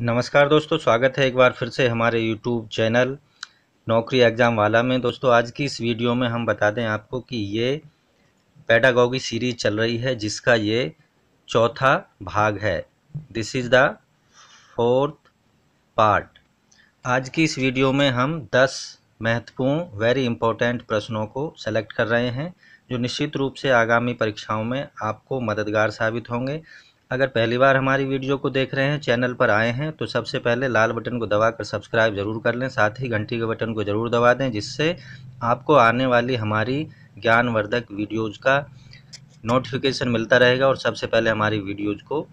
नमस्कार दोस्तों स्वागत है एक बार फिर से हमारे यूट्यूब चैनल नौकरी एग्ज़ाम वाला में दोस्तों आज की इस वीडियो में हम बता दें आपको कि ये पैडागॉगी सीरीज चल रही है जिसका ये चौथा भाग है this is the fourth part आज की इस वीडियो में हम 10 महत्वपूर्ण वेरी इंपॉर्टेंट प्रश्नों को सेलेक्ट कर रहे हैं जो निश्चित रूप से आगामी परीक्षाओं में आपको मददगार साबित होंगे अगर पहली बार हमारी वीडियो को देख रहे हैं चैनल पर आए हैं तो सबसे पहले लाल बटन को दबाकर सब्सक्राइब ज़रूर कर लें साथ ही घंटी के बटन को ज़रूर दबा दें जिससे आपको आने वाली हमारी ज्ञानवर्धक वीडियोज़ का नोटिफिकेशन मिलता रहेगा और सबसे पहले हमारी वीडियोज़ को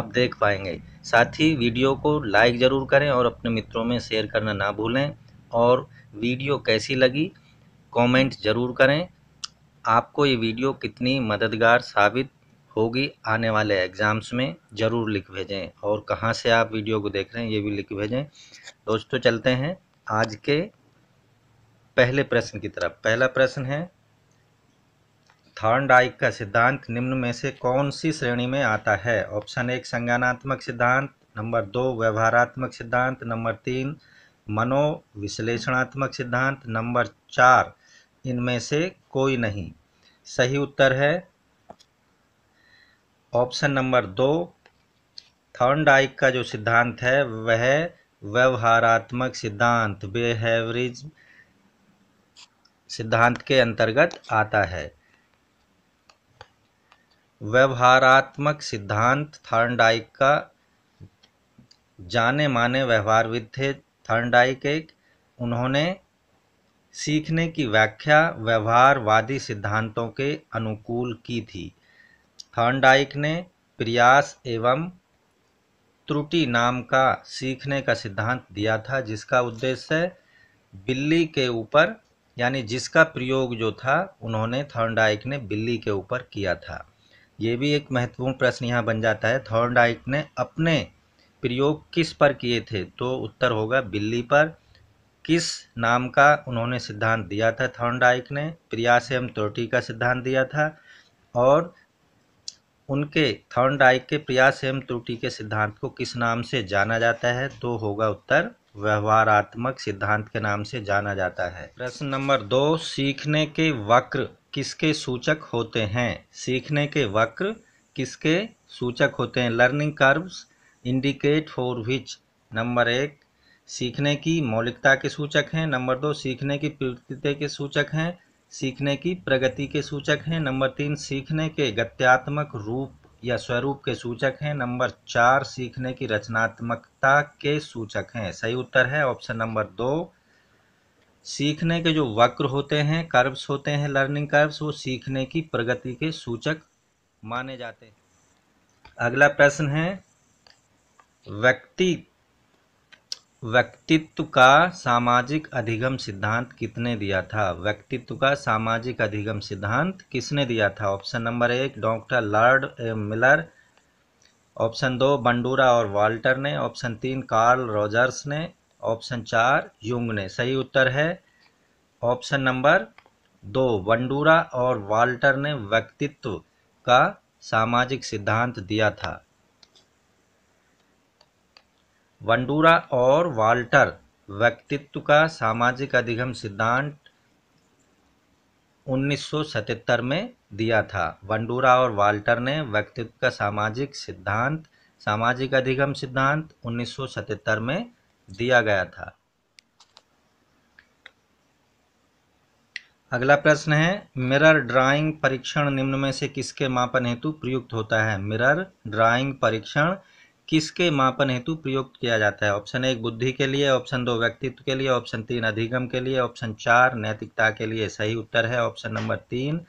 आप देख पाएंगे साथ ही वीडियो को लाइक ज़रूर करें और अपने मित्रों में शेयर करना ना भूलें और वीडियो कैसी लगी कमेंट ज़रूर करें आपको ये वीडियो कितनी मददगार साबित होगी आने वाले एग्ज़ाम्स में ज़रूर लिख भेजें और कहाँ से आप वीडियो को देख रहे हैं ये भी लिख भेजें दोस्तों चलते हैं आज के पहले प्रश्न की तरफ पहला प्रश्न है थॉर्नडाइक का सिद्धांत निम्न में से कौन सी श्रेणी में आता है ऑप्शन एक संज्ञानात्मक सिद्धांत नंबर दो व्यवहारात्मक सिद्धांत नंबर तीन मनोविश्लेषणात्मक सिद्धांत नंबर चार इनमें से कोई नहीं सही उत्तर है ऑप्शन नंबर दो थर्नडाइक का जो सिद्धांत है वह व्यवहारात्मक सिद्धांत बेहेवरिज सिद्धांत के अंतर्गत आता है व्यवहारात्मक सिद्धांत थर्नडाइक का जाने माने व्यवहारविद थे थर्नडाइक एक उन्होंने सीखने की व्याख्या व्यवहारवादी सिद्धांतों के अनुकूल की थी थॉर्नडाइक ने प्रयास एवं त्रुटि नाम का सीखने का सिद्धांत दिया था जिसका उद्देश्य बिल्ली के ऊपर यानी जिसका प्रयोग जो था उन्होंने थर्नडाइक ने बिल्ली के ऊपर किया था ये भी एक महत्वपूर्ण प्रश्न यहाँ बन जाता है थॉर्नडाइक ने अपने प्रयोग किस पर किए थे तो उत्तर होगा बिल्ली पर किस नाम का उन्होंने सिद्धांत दिया था थर्नडाइक ने प्रयास एवं त्रुटि का सिद्धांत दिया था और उनके थर्नडाइक के प्रयास एवं त्रुटि के सिद्धांत को किस नाम से जाना जाता है तो होगा उत्तर व्यवहारात्मक सिद्धांत के नाम से जाना जाता है प्रश्न नंबर दो सीखने के वक्र किसके सूचक होते हैं सीखने के वक्र किसके सूचक होते हैं learning curves indicate for which number एक सीखने की मौलिकता के सूचक हैं नंबर दो सीखने की प्रवृत्ति के सूचक हैं सीखने की प्रगति के सूचक हैं नंबर तीन सीखने के गत्यात्मक रूप या स्वरूप के सूचक हैं नंबर चार सीखने की रचनात्मकता के सूचक हैं सही उत्तर है ऑप्शन नंबर दो सीखने के जो वक्र होते हैं कर्व्स होते हैं लर्निंग कर्व्स वो सीखने की प्रगति के सूचक माने जाते हैं अगला प्रश्न है व्यक्ति व्यक्तित्व का सामाजिक अधिगम सिद्धांत कितने दिया था व्यक्तित्व का सामाजिक अधिगम सिद्धांत किसने दिया था ऑप्शन नंबर एक doctor lord M Miller option दो बंडूरा और वाल्टर ने ऑप्शन तीन कार्ल रॉजर्स ने ऑप्शन चार युंग ने सही उत्तर है ऑप्शन नंबर दो बंडूरा और वाल्टर ने व्यक्तित्व का सामाजिक सिद्धांत दिया था वंडूरा और वाल्टर व्यक्तित्व का सामाजिक अधिगम सिद्धांत 1977 में दिया था वंडूरा और वाल्टर ने व्यक्तित्व का सामाजिक सिद्धांत सामाजिक अधिगम सिद्धांत 1977 में दिया गया था अगला प्रश्न है मिरर ड्राइंग परीक्षण निम्न में से किसके मापन हेतु प्रयुक्त होता है मिरर ड्राइंग परीक्षण किसके मापन हेतु प्रयोग किया जाता है ऑप्शन एक बुद्धि के लिए ऑप्शन दो व्यक्तित्व के लिए ऑप्शन तीन अधिगम के लिए ऑप्शन चार नैतिकता के लिए सही उत्तर है ऑप्शन नंबर तीन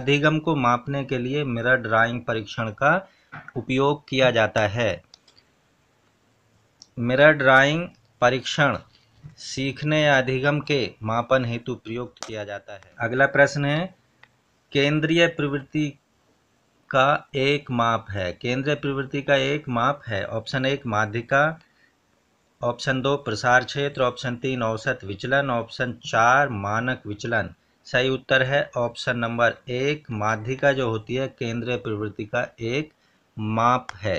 अधिगम को मापने के लिए मिरर ड्राइंग परीक्षण का उपयोग किया जाता है मिरर ड्राइंग परीक्षण सीखने या अधिगम के मापन हेतु प्रयुक्त किया जाता है अगला प्रश्न है केंद्रीय प्रवृत्ति का एक माप है केंद्रीय प्रवृत्ति का एक माप है ऑप्शन एक माध्यिका ऑप्शन दो प्रसार क्षेत्र ऑप्शन तीन औसत विचलन ऑप्शन चार मानक विचलन सही उत्तर है ऑप्शन नंबर एक माध्यिका जो होती है केंद्रीय प्रवृत्ति का एक माप है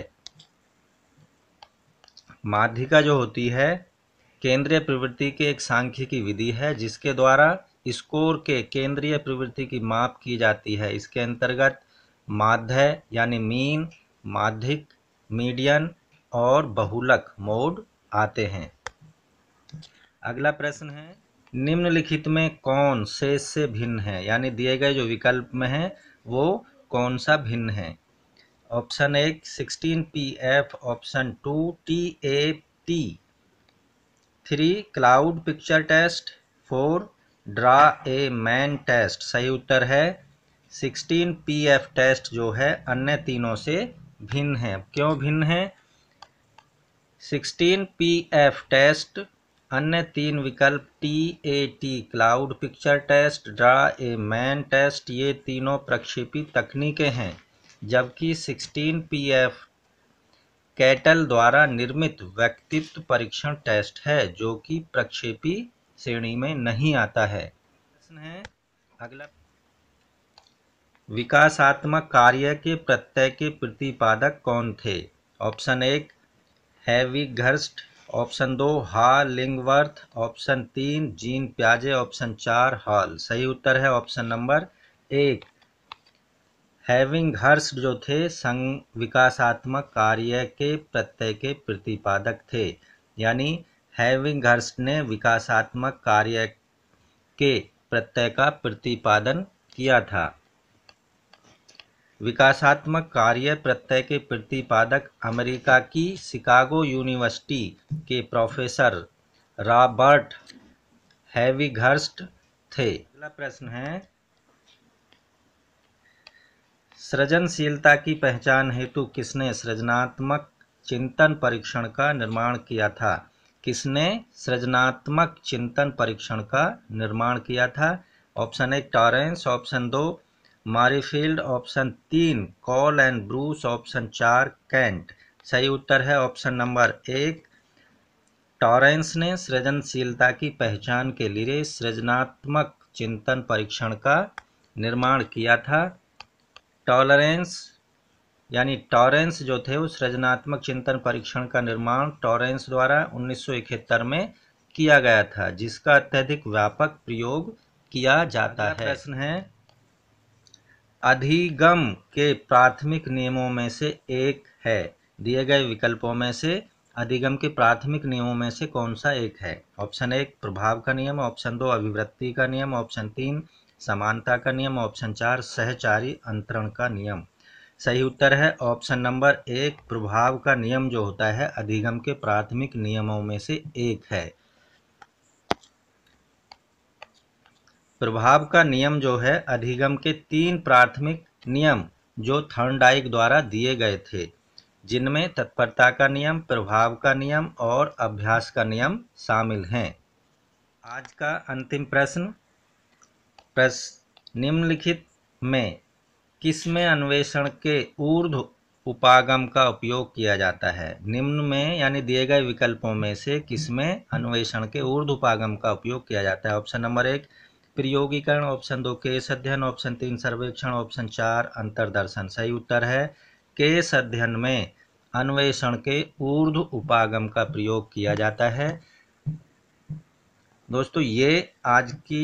माध्यिका जो होती है केंद्रीय प्रवृत्ति की एक सांख्यिकी विधि है जिसके द्वारा स्कोर के केंद्रीय प्रवृत्ति की माप की जाती है इसके अंतर्गत माध्य यानी मीन माध्यिक मीडियन और बहुलक मोड आते हैं अगला प्रश्न है निम्नलिखित में कौन से से भिन्न है यानी दिए गए जो विकल्प में है वो कौन सा भिन्न है ऑप्शन एक sixteen P F option two T A T three cloud picture test four draw a man test सही उत्तर है सिक्सटीन पी एफ टेस्ट जो है अन्य तीनों से भिन्न है क्यों भिन्न है सिक्सटीन पी एफ टेस्ट अन्य तीन विकल्प T A T cloud picture test draw a man test ये तीनों प्रक्षेपी तकनीकें हैं जबकि सिक्सटीन पी एफ कैटल द्वारा निर्मित व्यक्तित्व परीक्षण टेस्ट है जो कि प्रक्षेपी श्रेणी में नहीं आता है प्रश्न है अगला विकासात्मक कार्य के प्रत्यय के प्रतिपादक कौन थे ऑप्शन एक हैविघर्स्ट ऑप्शन दो हा लिंगवर्थ ऑप्शन तीन जीन प्याजे ऑप्शन चार हॉल सही उत्तर है ऑप्शन नंबर एक हैविंग घर्ष जो थे संग विकासात्मक कार्य के प्रत्यय के प्रतिपादक थे यानी हैविंग हर्ष ने विकासात्मक कार्य के प्रत्यय का प्रतिपादन किया था विकासात्मक कार्य प्रत्यय के प्रतिपादक अमेरिका की शिकागो यूनिवर्सिटी के प्रोफेसर रॉबर्ट हैविघर्स्ट थे अगला प्रश्न है सृजनशीलता की पहचान हेतु किसने सृजनात्मक चिंतन परीक्षण का निर्माण किया था किसने सृजनात्मक चिंतन परीक्षण का निर्माण किया था ऑप्शन एक टॉरेंस ऑप्शन दो मारीफील्ड ऑप्शन तीन कॉल एंड ब्रूस ऑप्शन चार कैंट सही उत्तर है ऑप्शन नंबर एक टॉरेंस ने सृजनशीलता की पहचान के लिए सृजनात्मक चिंतन परीक्षण का निर्माण किया था टॉलरेंस यानी टॉरेंस जो थे उस सृजनात्मक चिंतन परीक्षण का निर्माण टॉरेंस द्वारा उन्नीस में किया गया था जिसका अत्यधिक व्यापक प्रयोग किया जाता है प्रश्न है अधिगम के प्राथमिक नियमों में से एक है दिए गए विकल्पों में से अधिगम के प्राथमिक नियमों में से कौन सा एक है ऑप्शन एक प्रभाव का नियम ऑप्शन दो अभिवृत्ति का नियम ऑप्शन तीन समानता का नियम ऑप्शन चार सहचारी अंतरण का नियम सही उत्तर है ऑप्शन नंबर एक प्रभाव का नियम जो होता है अधिगम के प्राथमिक नियमों में से एक है प्रभाव का नियम जो है अधिगम के तीन प्राथमिक नियम जो थर्नडाइक द्वारा दिए गए थे जिनमें तत्परता का नियम प्रभाव का नियम और अभ्यास का नियम शामिल हैं आज का अंतिम प्रश्न प्रश्न निम्नलिखित में किसमें अन्वेषण के ऊर्ध उपागम का उपयोग किया जाता है निम्न में यानी दिए गए विकल्पों में से किसमें अन्वेषण के ऊर्ध उपागम का उपयोग किया जाता है ऑप्शन नंबर एक प्रयोगीकरण ऑप्शन दो केस अध्ययन ऑप्शन तीन सर्वेक्षण ऑप्शन चार अंतरदर्शन सही उत्तर है केस अध्ययन में अन्वेषण के ऊर्ध उपागम का प्रयोग किया जाता है दोस्तों ये आज की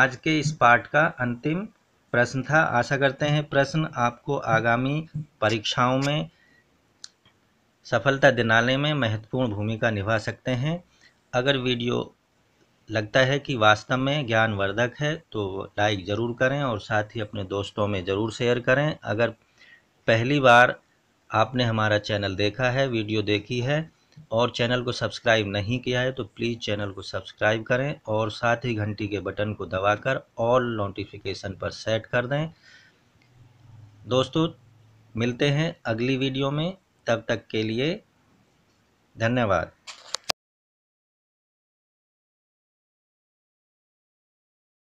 आज के इस पाठ का अंतिम प्रश्न था आशा करते हैं प्रश्न आपको आगामी परीक्षाओं में सफलता दिलाने में महत्वपूर्ण भूमिका निभा सकते हैं अगर वीडियो लगता है कि वास्तव में ज्ञानवर्धक है तो लाइक ज़रूर करें और साथ ही अपने दोस्तों में ज़रूर शेयर करें अगर पहली बार आपने हमारा चैनल देखा है वीडियो देखी है और चैनल को सब्सक्राइब नहीं किया है तो प्लीज़ चैनल को सब्सक्राइब करें और साथ ही घंटी के बटन को दबाकर ऑल नोटिफिकेशन पर सेट कर दें दोस्तों मिलते हैं अगली वीडियो में तब तक के लिए धन्यवाद